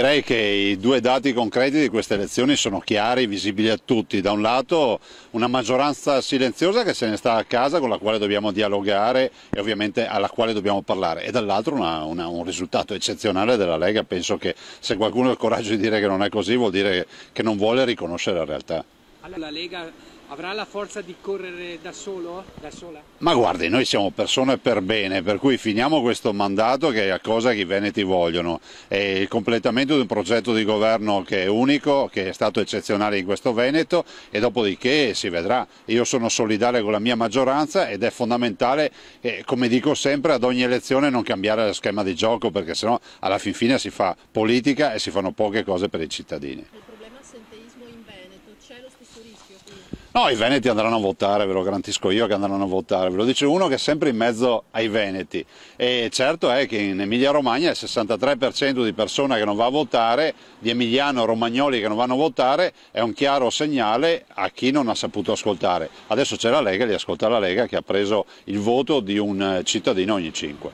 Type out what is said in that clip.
Direi che i due dati concreti di queste elezioni sono chiari, visibili a tutti. Da un lato una maggioranza silenziosa che se ne sta a casa, con la quale dobbiamo dialogare e ovviamente alla quale dobbiamo parlare, e dall'altro una, una, un risultato eccezionale della Lega. Penso che se qualcuno ha il coraggio di dire che non è così vuol dire che non vuole riconoscere la realtà. La Lega avrà la forza di correre da, solo, da sola? Ma guardi, noi siamo persone per bene, per cui finiamo questo mandato che è a cosa che i Veneti vogliono. È il completamento di un progetto di governo che è unico, che è stato eccezionale in questo Veneto e dopodiché si vedrà. Io sono solidale con la mia maggioranza ed è fondamentale, eh, come dico sempre, ad ogni elezione non cambiare lo schema di gioco perché sennò alla fin fine si fa politica e si fanno poche cose per i cittadini c'è lo stesso rischio? Quindi. No, i veneti andranno a votare, ve lo garantisco io che andranno a votare, ve lo dice uno che è sempre in mezzo ai veneti e certo è che in Emilia Romagna il 63% di persone che non va a votare, di emiliano romagnoli che non vanno a votare, è un chiaro segnale a chi non ha saputo ascoltare. Adesso c'è la Lega, li ascolta la Lega che ha preso il voto di un cittadino ogni cinque.